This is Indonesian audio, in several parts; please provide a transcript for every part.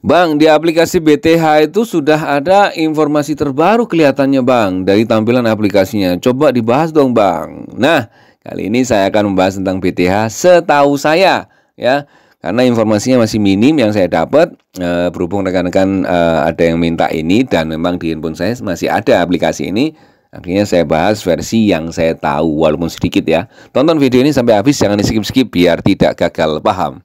Bang, di aplikasi BTH itu sudah ada informasi terbaru kelihatannya Bang dari tampilan aplikasinya. Coba dibahas dong Bang. Nah, kali ini saya akan membahas tentang BTH setahu saya ya. Karena informasinya masih minim yang saya dapat e, berhubung rekan-rekan e, ada yang minta ini dan memang di handphone saya masih ada aplikasi ini. Akhirnya saya bahas versi yang saya tahu walaupun sedikit ya. Tonton video ini sampai habis jangan di skip-skip biar tidak gagal paham.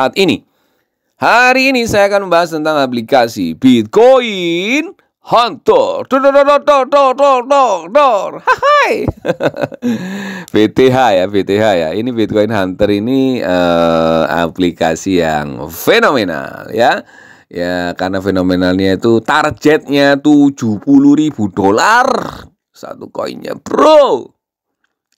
saat ini. Hari ini saya akan membahas tentang aplikasi Bitcoin Hunter. Hai. BTH ya, BTH ya. Ini Bitcoin Hunter ini uh, aplikasi yang fenomenal ya. Ya, karena fenomenalnya itu targetnya puluh ribu dolar satu koinnya, bro.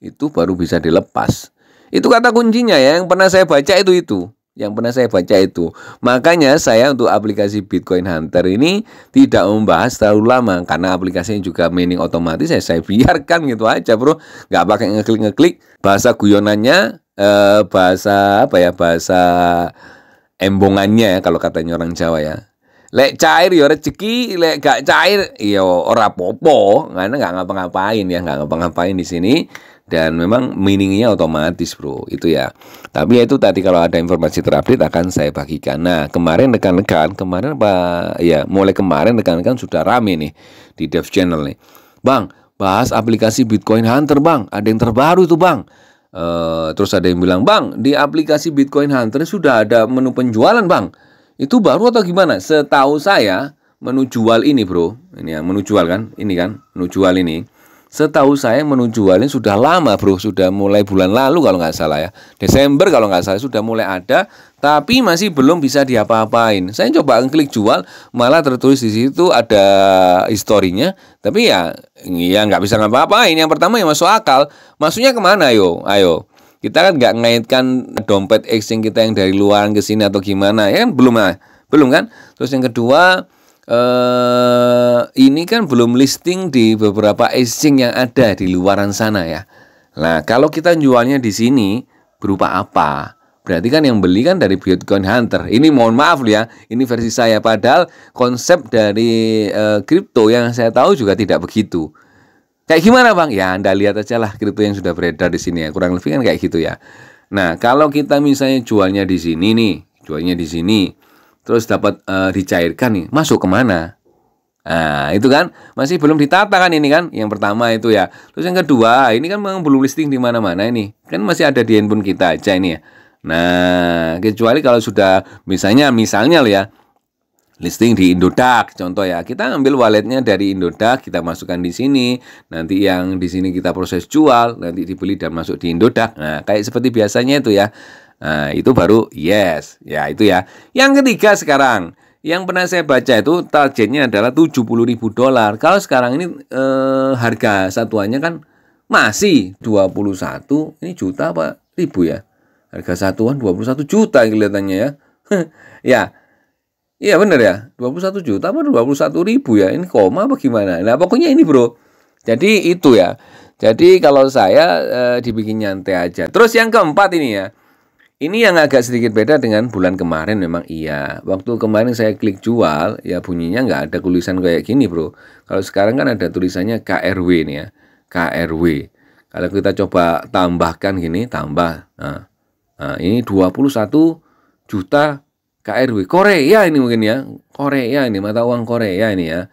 Itu baru bisa dilepas. Itu kata kuncinya ya, yang pernah saya baca itu itu yang pernah saya baca itu. Makanya saya untuk aplikasi Bitcoin Hunter ini tidak membahas terlalu lama karena aplikasinya juga mining otomatis saya saya biarkan gitu aja bro, nggak pakai ngeklik-ngeklik. Bahasa guyonannya, eh, bahasa apa ya, bahasa embongannya ya kalau katanya orang Jawa ya. Lek cair ya rezeki, lek gak cair ya ora popo, karena nggak ngapa-ngapain ya, nggak ngapa-ngapain di sini dan memang meaningnya otomatis bro itu ya tapi ya itu tadi kalau ada informasi terupdate akan saya bagikan nah kemarin rekan-rekan kemarin pak ya mulai kemarin rekan-rekan sudah rame nih di Dev Channel nih bang bahas aplikasi Bitcoin Hunter bang ada yang terbaru itu bang uh, terus ada yang bilang bang di aplikasi Bitcoin Hunter sudah ada menu penjualan bang itu baru atau gimana setahu saya menu jual ini bro ini ya menu jual kan ini kan menu jual ini Setahu saya menuju sudah lama bro, sudah mulai bulan lalu kalau nggak salah ya. Desember kalau nggak salah sudah mulai ada, tapi masih belum bisa diapa-apain. Saya coba klik jual, malah tertulis di situ ada historinya, tapi ya ya nggak bisa ngapa-apain. Yang pertama yang masuk akal, maksudnya kemana yo? Ayo, kita kan nggak ngaitkan dompet exchange kita yang dari luar ke sini atau gimana, ya kan belum lah, belum kan? Terus yang kedua, eh, ini kan belum listing di beberapa exchange yang ada di luaran sana ya. Nah, kalau kita jualnya di sini berupa apa? Berarti kan yang beli kan dari Bitcoin Hunter. Ini mohon maaf ya, ini versi saya padahal konsep dari eh, kripto e, yang saya tahu juga tidak begitu. Kayak gimana bang? Ya anda lihat aja lah kripto yang sudah beredar di sini ya. Kurang lebih kan kayak gitu ya. Nah kalau kita misalnya jualnya di sini nih, jualnya di sini, terus dapat e, dicairkan nih masuk kemana nah itu kan masih belum ditata kan ini kan yang pertama itu ya terus yang kedua ini kan memang belum listing di mana-mana ini kan masih ada di handphone kita aja ini ya nah kecuali kalau sudah misalnya misalnya lo ya listing di Indodax contoh ya kita ambil walletnya dari Indodax kita masukkan di sini nanti yang di sini kita proses jual nanti dibeli dan masuk di Indodax nah kayak seperti biasanya itu ya Nah, itu baru yes. Ya, itu ya. Yang ketiga sekarang, yang pernah saya baca itu targetnya adalah 70 ribu dolar. Kalau sekarang ini eh, harga satuannya kan masih 21, ini juta apa ribu ya? Harga satuan 21 juta kelihatannya ya. ya. Iya benar ya, 21 juta apa 21 ribu ya? Ini koma apa gimana? Nah pokoknya ini bro, jadi itu ya. Jadi kalau saya eh, dibikin nyantai aja. Terus yang keempat ini ya, ini yang agak sedikit beda dengan bulan kemarin memang iya. Waktu kemarin saya klik jual, ya bunyinya nggak ada tulisan kayak gini bro. Kalau sekarang kan ada tulisannya KRW nih ya, KRW. Kalau kita coba tambahkan gini, tambah. Nah, nah ini 21 juta KRW Korea ini mungkin ya, Korea ini mata uang Korea ini ya.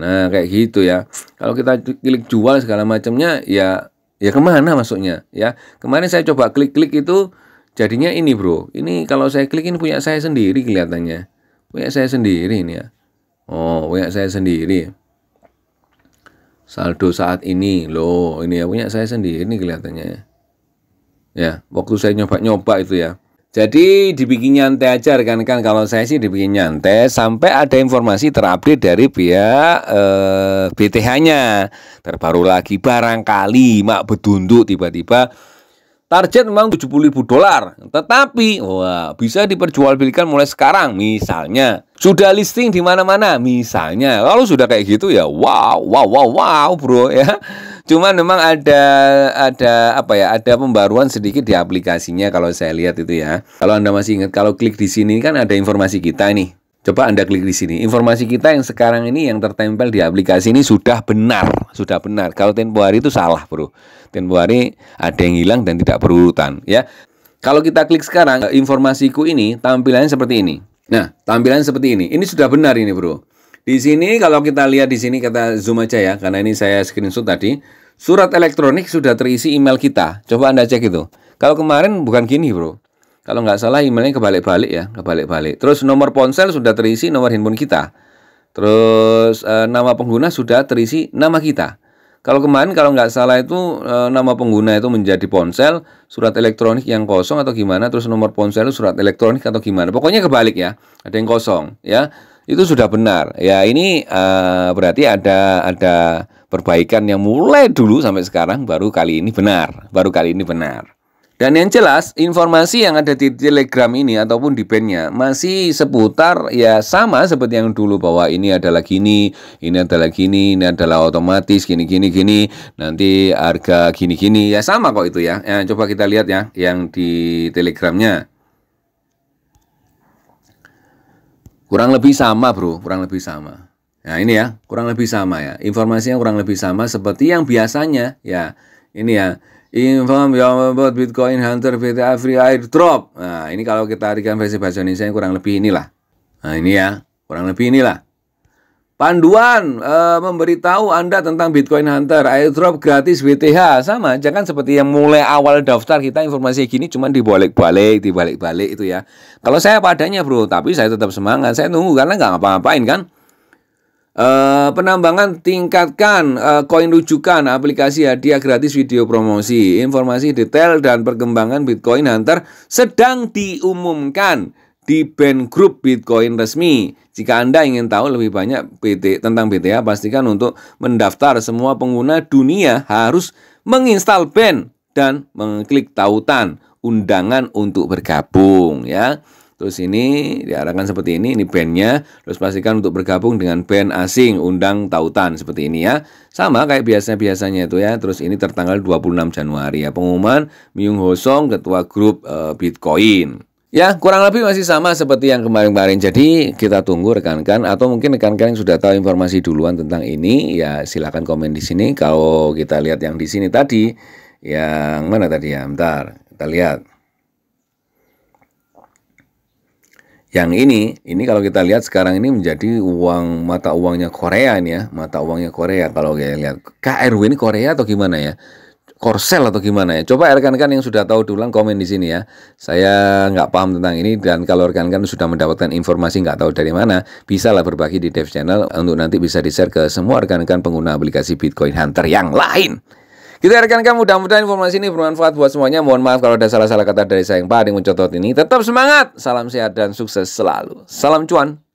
Nah kayak gitu ya. Kalau kita klik jual segala macamnya, ya ya kemana masuknya ya. Kemarin saya coba klik-klik itu jadinya ini bro ini kalau saya klik ini punya saya sendiri kelihatannya punya saya sendiri ini ya oh punya saya sendiri saldo saat ini loh ini ya punya saya sendiri ini kelihatannya ya, ya waktu saya nyoba-nyoba itu ya jadi dibikin nyantai aja kan? kan kalau saya sih dibikin nyantai sampai ada informasi terupdate dari pihak eh, BTH-nya terbaru lagi barangkali mak bedunduk tiba-tiba Target memang 70 ribu dolar, tetapi wah bisa diperjualbelikan mulai sekarang misalnya. Sudah listing di mana-mana misalnya. Lalu sudah kayak gitu ya wow wow wow wow bro ya. Cuman memang ada ada apa ya? Ada pembaruan sedikit di aplikasinya kalau saya lihat itu ya. Kalau Anda masih ingat kalau klik di sini kan ada informasi kita nih. Coba Anda klik di sini. Informasi kita yang sekarang ini yang tertempel di aplikasi ini sudah benar, sudah benar. Kalau tempo hari itu salah, Bro. Tempo hari ada yang hilang dan tidak berurutan, ya. Kalau kita klik sekarang informasiku ini tampilannya seperti ini. Nah, tampilan seperti ini. Ini sudah benar ini, Bro. Di sini kalau kita lihat di sini kata zoom aja ya, karena ini saya screenshot tadi. Surat elektronik sudah terisi email kita. Coba Anda cek itu. Kalau kemarin bukan gini, Bro. Kalau nggak salah emailnya kebalik-balik ya, kebalik-balik. Terus nomor ponsel sudah terisi nomor handphone kita. Terus e, nama pengguna sudah terisi nama kita. Kalau kemarin kalau nggak salah itu e, nama pengguna itu menjadi ponsel, surat elektronik yang kosong atau gimana, terus nomor ponsel itu surat elektronik atau gimana. Pokoknya kebalik ya, ada yang kosong ya. Itu sudah benar. Ya ini e, berarti ada ada perbaikan yang mulai dulu sampai sekarang baru kali ini benar, baru kali ini benar. Dan yang jelas, informasi yang ada di Telegram ini ataupun di bandnya masih seputar ya sama seperti yang dulu bahwa ini adalah gini, ini adalah gini, ini adalah otomatis gini gini gini, nanti harga gini gini ya sama kok itu ya. ya coba kita lihat ya yang di Telegramnya. Kurang lebih sama, Bro, kurang lebih sama. Nah, ini ya, kurang lebih sama ya. Informasinya kurang lebih sama seperti yang biasanya ya ini ya inform yang membuat Bitcoin Hunter VTA Free Airdrop. Nah, ini kalau kita artikan versi bahasa Indonesia kurang lebih inilah. Nah, ini ya, kurang lebih inilah. Panduan e, memberitahu Anda tentang Bitcoin Hunter airdrop gratis BTH sama jangan seperti yang mulai awal daftar kita informasi gini cuman dibolak-balik dibalik-balik itu ya. Kalau saya padanya bro, tapi saya tetap semangat, saya nunggu karena nggak ngapa-ngapain kan. Uh, penambangan tingkatkan uh, koin rujukan aplikasi hadiah gratis video promosi. Informasi detail dan perkembangan Bitcoin Hunter sedang diumumkan di band grup Bitcoin resmi. Jika Anda ingin tahu lebih banyak PT, tentang BTA, pastikan untuk mendaftar semua pengguna dunia harus menginstal band dan mengklik tautan undangan untuk bergabung ya. Terus ini diarahkan seperti ini, ini bandnya. Terus pastikan untuk bergabung dengan band asing, undang tautan seperti ini ya. Sama kayak biasanya-biasanya itu ya. Terus ini tertanggal 26 Januari ya. Pengumuman Myung Song, ketua grup e, Bitcoin. Ya, kurang lebih masih sama seperti yang kemarin-kemarin. Jadi, kita tunggu rekan-rekan atau mungkin rekan-rekan yang sudah tahu informasi duluan tentang ini, ya silakan komen di sini. Kalau kita lihat yang di sini tadi, yang mana tadi ya? Bentar, kita lihat. Yang ini, ini kalau kita lihat sekarang ini menjadi uang mata uangnya Korea ini, ya, mata uangnya Korea kalau kita lihat. KRW ini Korea atau gimana ya? Korsel atau gimana ya? Coba rekan-rekan yang sudah tahu duluan komen di sini ya. Saya nggak paham tentang ini dan kalau rekan-rekan sudah mendapatkan informasi nggak tahu dari mana, bisalah berbagi di Dev Channel untuk nanti bisa di-share ke semua rekan-rekan pengguna aplikasi Bitcoin Hunter yang lain. Kita rekan-rekan, mudah-mudahan informasi ini bermanfaat buat semuanya. Mohon maaf kalau ada salah-salah kata dari saya yang paling mencotot ini. Tetap semangat, salam sehat dan sukses selalu. Salam cuan.